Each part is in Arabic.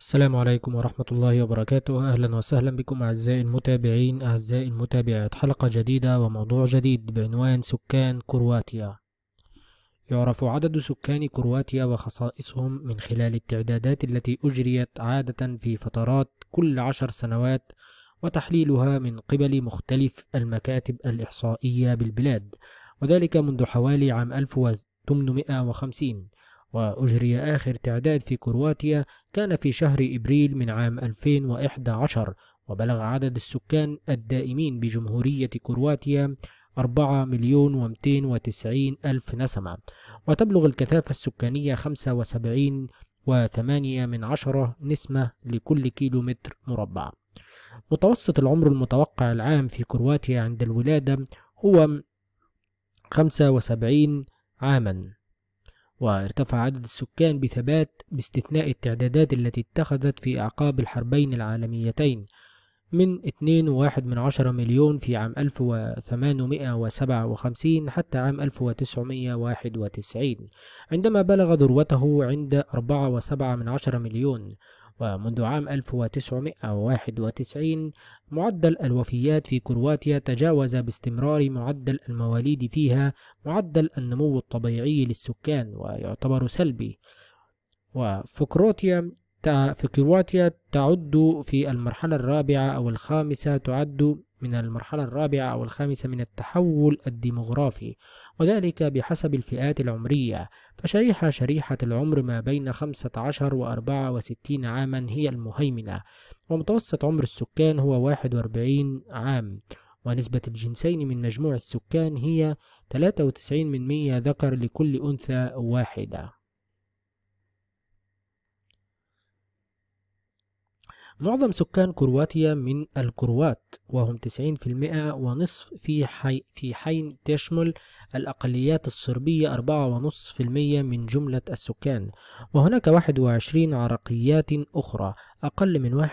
السلام عليكم ورحمة الله وبركاته أهلا وسهلا بكم أعزائي المتابعين أعزائي المتابعات حلقة جديدة وموضوع جديد بعنوان سكان كرواتيا يعرف عدد سكان كرواتيا وخصائصهم من خلال التعدادات التي أجريت عادة في فترات كل عشر سنوات وتحليلها من قبل مختلف المكاتب الإحصائية بالبلاد وذلك منذ حوالي عام 1850 وأجري آخر تعداد في كرواتيا كان في شهر إبريل من عام 2011 وبلغ عدد السكان الدائمين بجمهورية كرواتيا 4 مليون و 290 ألف نسمة وتبلغ الكثافة السكانية 75 وثمانية من عشرة نسمة لكل كيلومتر مربع متوسط العمر المتوقع العام في كرواتيا عند الولادة هو 75 عاما وارتفع عدد السكان بثبات باستثناء التعدادات التي اتخذت في أعقاب الحربين العالميتين من 2.1 مليون في عام 1857 حتى عام 1991 عندما بلغ ذروته عند 4.7 مليون ومنذ عام 1991 معدل الوفيات في كرواتيا تجاوز باستمرار معدل المواليد فيها معدل النمو الطبيعي للسكان ويعتبر سلبي وفي كرواتيا في كرواتيا تعد في المرحلة الرابعة أو الخامسة تعد من المرحلة الرابعة أو الخامسة من التحول الديمغرافي وذلك بحسب الفئات العمرية فشريحة شريحة العمر ما بين 15 و 64 عاما هي المهيمنة ومتوسط عمر السكان هو 41 عام ونسبة الجنسين من مجموع السكان هي 93% ذكر لكل أنثى واحدة معظم سكان كرواتيا من الكروات وهم 90% ونصف في, حي في حين تشمل الأقليات الصربية 4.5% من جملة السكان وهناك 21 عرقيات أخرى أقل من 1%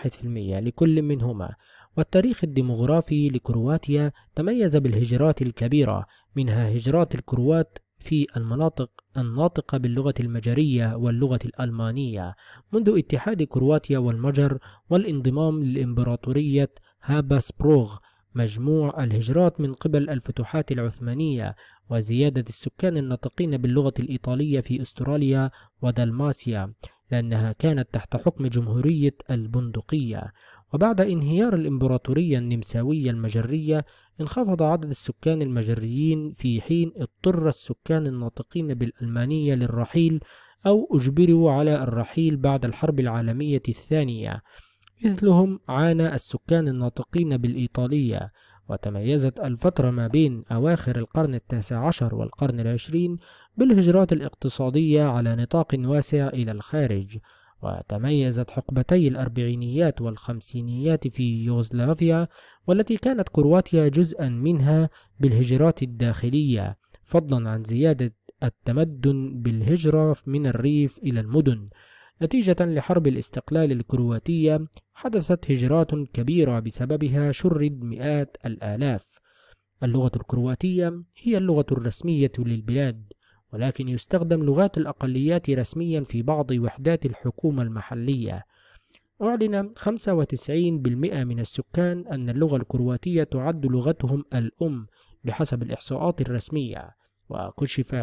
لكل منهما والتاريخ الديمغرافي لكرواتيا تميز بالهجرات الكبيرة منها هجرات الكروات في المناطق الناطقة باللغة المجرية واللغة الألمانية منذ اتحاد كرواتيا والمجر والانضمام لإمبراطورية هابسبروغ مجموع الهجرات من قبل الفتوحات العثمانية وزيادة السكان الناطقين باللغة الإيطالية في أستراليا ودلماسيا لأنها كانت تحت حكم جمهورية البندقية وبعد انهيار الإمبراطورية النمساوية المجرية انخفض عدد السكان المجريين في حين اضطر السكان الناطقين بالألمانية للرحيل أو أجبروا على الرحيل بعد الحرب العالمية الثانية مثلهم عانى السكان الناطقين بالإيطالية وتميزت الفترة ما بين أواخر القرن التاسع عشر والقرن العشرين بالهجرات الاقتصادية على نطاق واسع إلى الخارج وتميزت حقبتي الأربعينيات والخمسينيات في يوغوسلافيا والتي كانت كرواتيا جزءا منها بالهجرات الداخلية فضلا عن زيادة التمدن بالهجرة من الريف إلى المدن نتيجة لحرب الاستقلال الكرواتية حدثت هجرات كبيرة بسببها شرد مئات الآلاف اللغة الكرواتية هي اللغة الرسمية للبلاد ولكن يستخدم لغات الأقليات رسميا في بعض وحدات الحكومة المحلية أعلن 95% من السكان أن اللغة الكرواتية تعد لغتهم الأم بحسب الإحصاءات الرسمية وكشف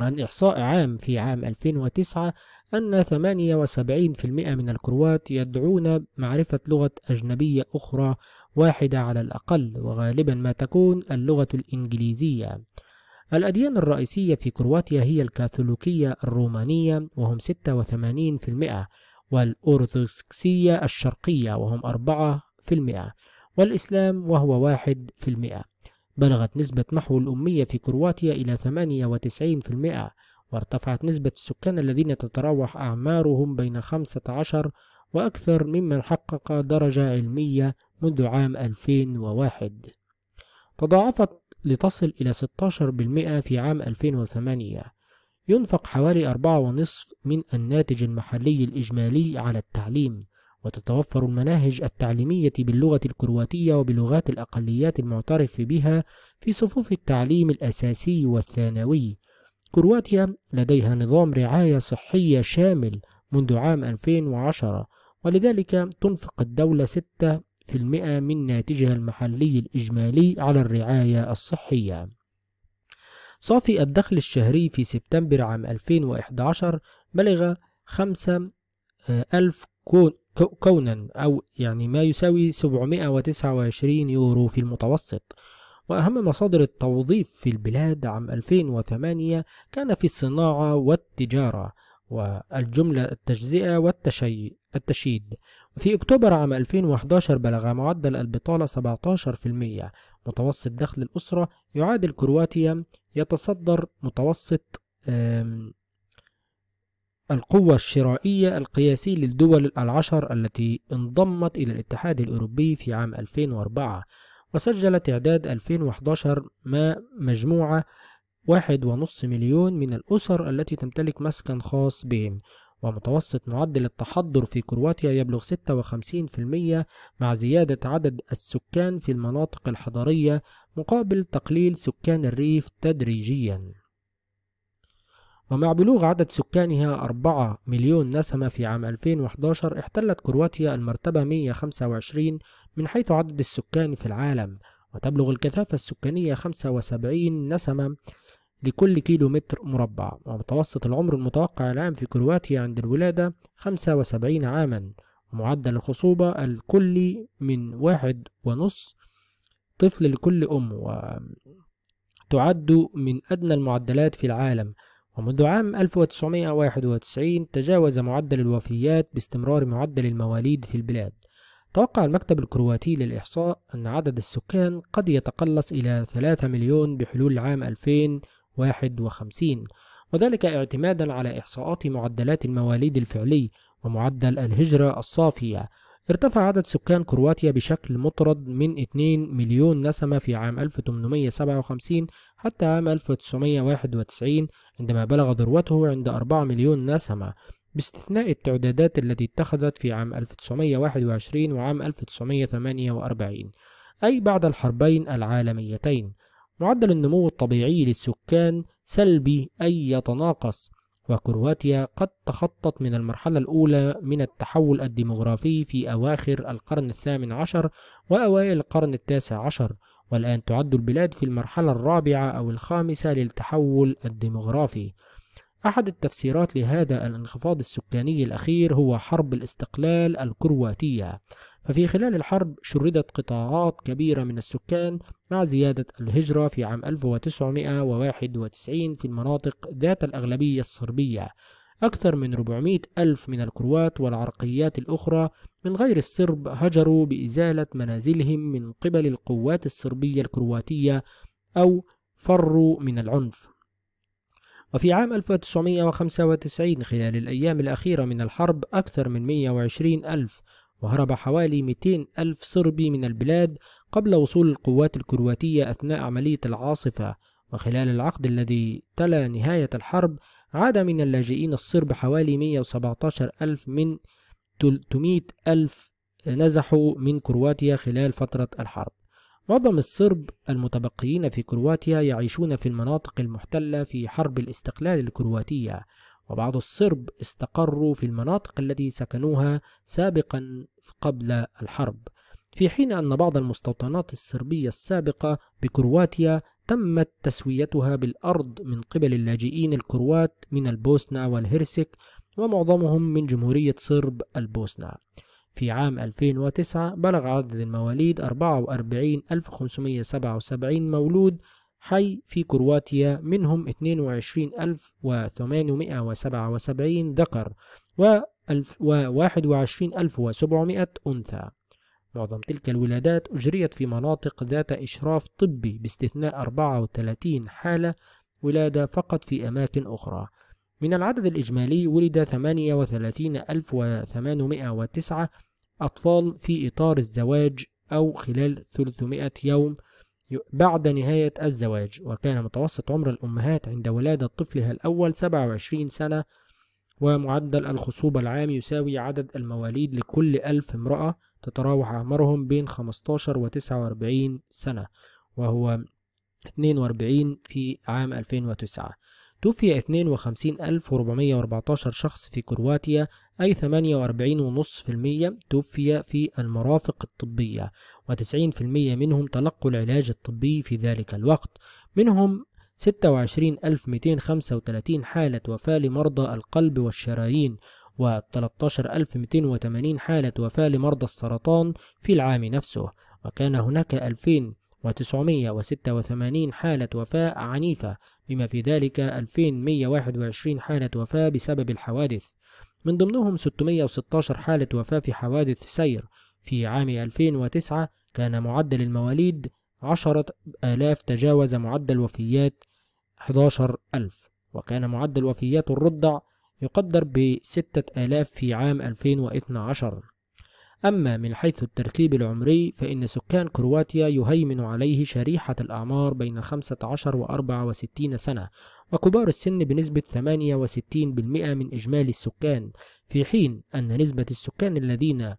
عن إحصاء عام في عام 2009 أن 78% من الكروات يدعون معرفة لغة أجنبية أخرى واحدة على الأقل وغالبا ما تكون اللغة الإنجليزية الأديان الرئيسية في كرواتيا هي الكاثوليكية الرومانية وهم 86% والأرثوذكسية الشرقية وهم 4% والإسلام وهو 1% بلغت نسبة محو الأمية في كرواتيا إلى 98% وارتفعت نسبة السكان الذين تتراوح أعمارهم بين 15 وأكثر ممن حقق درجة علمية منذ عام 2001 تضاعفت لتصل إلى 16% في عام 2008 ينفق حوالي 4.5 من الناتج المحلي الإجمالي على التعليم وتتوفر المناهج التعليمية باللغة الكرواتية وبلغات الأقليات المعترف بها في صفوف التعليم الأساسي والثانوي كرواتيا لديها نظام رعاية صحية شامل منذ عام 2010 ولذلك تنفق الدولة 6 من ناتجها المحلي الإجمالي على الرعاية الصحية صافي الدخل الشهري في سبتمبر عام 2011 بلغ 5000 آه، كونا أو يعني ما يساوي 729 يورو في المتوسط وأهم مصادر التوظيف في البلاد عام 2008 كان في الصناعة والتجارة والجملة التجزئة والتشيد وفي أكتوبر عام 2011 بلغ معدل البطالة 17% متوسط دخل الأسرة يعادل كرواتيا يتصدر متوسط القوة الشرائية القياسي للدول العشر التي انضمت إلى الاتحاد الأوروبي في عام 2004 وسجلت إعداد 2011 ما مجموعة واحد ونصف مليون من الأسر التي تمتلك مسكن خاص بهم ومتوسط معدل التحضر في كرواتيا يبلغ 56% مع زيادة عدد السكان في المناطق الحضرية مقابل تقليل سكان الريف تدريجياً. ومع بلوغ عدد سكانها 4 مليون نسمة في عام 2011 احتلت كرواتيا المرتبة 125 من حيث عدد السكان في العالم وتبلغ الكثافة السكانية 75 نسمة لكل كيلو متر مربع ومتوسط العمر المتوقع العام في كرواتيا عند الولادة 75 عاما ومعدل الخصوبة الكلي من واحد ونص طفل لكل أم وتعد من أدنى المعدلات في العالم ومنذ عام 1991 تجاوز معدل الوفيات باستمرار معدل المواليد في البلاد توقع المكتب الكرواتي للإحصاء أن عدد السكان قد يتقلص إلى 3 مليون بحلول عام 2000 51 وذلك اعتمادا على إحصاءات معدلات المواليد الفعلي ومعدل الهجرة الصافية ارتفع عدد سكان كرواتيا بشكل مطرد من 2 مليون نسمة في عام 1857 حتى عام 1991 عندما بلغ ذروته عند 4 مليون نسمة باستثناء التعدادات التي اتخذت في عام 1921 وعام 1948 أي بعد الحربين العالميتين معدل النمو الطبيعي للسكان سلبي أي يتناقص وكرواتيا قد تخطت من المرحلة الأولى من التحول الديمغرافي في أواخر القرن الثامن عشر وأوائل القرن التاسع عشر والآن تعد البلاد في المرحلة الرابعة أو الخامسة للتحول الديمغرافي أحد التفسيرات لهذا الانخفاض السكاني الأخير هو حرب الاستقلال الكرواتية ففي خلال الحرب شردت قطاعات كبيرة من السكان مع زيادة الهجرة في عام 1991 في المناطق ذات الأغلبية الصربية أكثر من 400 ألف من الكروات والعرقيات الأخرى من غير الصرب هجروا بإزالة منازلهم من قبل القوات الصربية الكرواتية أو فروا من العنف وفي عام 1995 خلال الأيام الأخيرة من الحرب أكثر من 120 ألف وهرب حوالي 200 ألف صربي من البلاد قبل وصول القوات الكرواتية أثناء عملية العاصفة وخلال العقد الذي تلا نهاية الحرب عاد من اللاجئين الصرب حوالي 117 ألف من 300 ألف نزحوا من كرواتيا خلال فترة الحرب معظم الصرب المتبقيين في كرواتيا يعيشون في المناطق المحتلة في حرب الاستقلال الكرواتية وبعض الصرب استقروا في المناطق التي سكنوها سابقا قبل الحرب في حين أن بعض المستوطنات الصربية السابقة بكرواتيا تمت تسويتها بالأرض من قبل اللاجئين الكروات من البوسنة والهرسك ومعظمهم من جمهورية صرب البوسنة في عام 2009 بلغ عدد المواليد 44577 مولود حي في كرواتيا منهم 22877 ذكر و 21700 أنثى معظم تلك الولادات أجريت في مناطق ذات إشراف طبي باستثناء 34 حالة ولادة فقط في أماكن أخرى من العدد الإجمالي ولد 38809 أطفال في إطار الزواج أو خلال 300 يوم بعد نهاية الزواج وكان متوسط عمر الأمهات عند ولادة طفلها الأول 27 سنة ومعدل الخصوبة العام يساوي عدد المواليد لكل ألف امرأة تتراوح أعمارهم بين 15 و 49 سنة وهو 42 في عام 2009 توفي 52414 شخص في كرواتيا أي 48.5% توفي في المرافق الطبية و90% منهم تلقوا العلاج الطبي في ذلك الوقت منهم 26235 حالة وفاة لمرضى القلب والشرايين و 13280 حالة وفاة لمرضى السرطان في العام نفسه وكان هناك 2986 حالة وفاة عنيفة بما في ذلك 2121 حالة وفاة بسبب الحوادث من ضمنهم 616 حالة وفاة في حوادث سير في عام 2009 كان معدل المواليد 10000 تجاوز معدل وفيات 11000 وكان معدل وفيات الرضع يقدر ب 6000 في عام 2012 أما من حيث الترتيب العمري فإن سكان كرواتيا يهيمن عليه شريحة الأعمار بين 15 و 64 سنة وكبار السن بنسبة 68% من إجمالي السكان في حين أن نسبة السكان الذين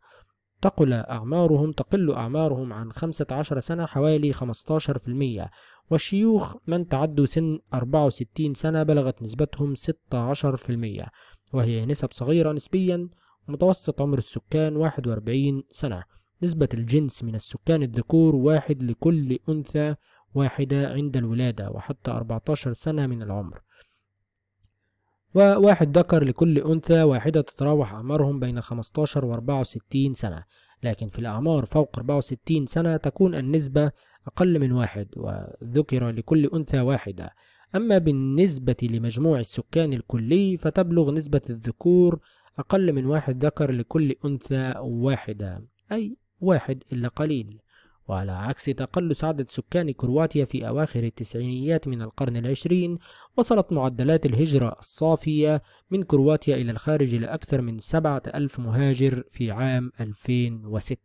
تقل أعمارهم تقل أعمارهم عن 15 سنة حوالي 15% والشيوخ من تعدوا سن 64 سنة بلغت نسبتهم 16% وهي نسب صغيرة نسبيا ومتوسط عمر السكان 41 سنة نسبة الجنس من السكان الذكور واحد لكل أنثى واحدة عند الولادة وحتى 14 سنة من العمر وواحد ذكر لكل أنثى واحدة تتراوح أعمارهم بين 15 و 64 سنة لكن في الأعمار فوق 64 سنة تكون النسبة أقل من واحد وذكر لكل أنثى واحدة أما بالنسبة لمجموع السكان الكلي فتبلغ نسبة الذكور أقل من واحد ذكر لكل أنثى واحدة أي واحد إلا قليل وعلى عكس تقلص عدد سكان كرواتيا في أواخر التسعينيات من القرن العشرين وصلت معدلات الهجرة الصافية من كرواتيا إلى الخارج لأكثر من من 7000 مهاجر في عام 2006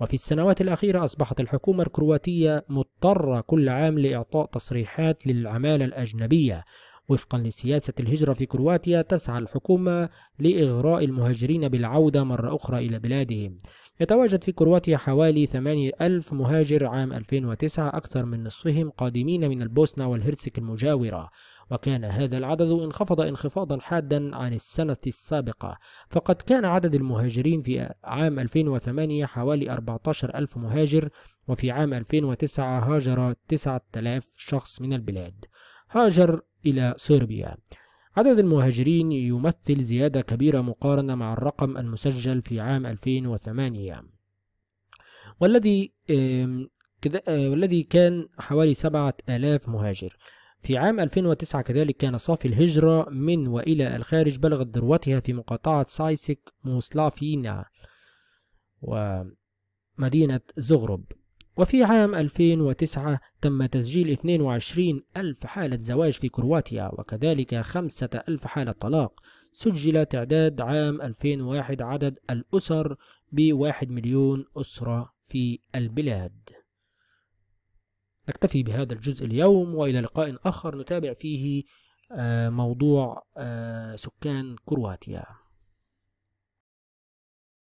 وفي السنوات الأخيرة أصبحت الحكومة الكرواتية مضطرة كل عام لإعطاء تصريحات للعمالة الأجنبية وفقا لسياسة الهجرة في كرواتيا تسعى الحكومة لإغراء المهاجرين بالعودة مرة أخرى إلى بلادهم يتواجد في كرواتيا حوالي 8000 مهاجر عام 2009 أكثر من نصفهم قادمين من البوسنة والهرسك المجاورة وكان هذا العدد انخفض انخفاضا حادا عن السنة السابقة فقد كان عدد المهاجرين في عام 2008 حوالي 14 ألف مهاجر وفي عام 2009 هاجر 9000 شخص من البلاد هاجر إلى صربيا عدد المهاجرين يمثل زيادة كبيرة مقارنة مع الرقم المسجل في عام 2008 والذي آه، والذي كان حوالي 7000 مهاجر في عام 2009 كذلك كان صافي الهجرة من وإلى الخارج بلغت ذروتها في مقاطعة سايسك موسلافينا ومدينة زغرب وفي عام 2009 تم تسجيل 22 ألف حالة زواج في كرواتيا وكذلك 5 ألف حالة طلاق سجل تعداد عام 2001 عدد الأسر بواحد مليون أسرة في البلاد نكتفي بهذا الجزء اليوم وإلى لقاء آخر نتابع فيه آه، موضوع آه، سكان كرواتيا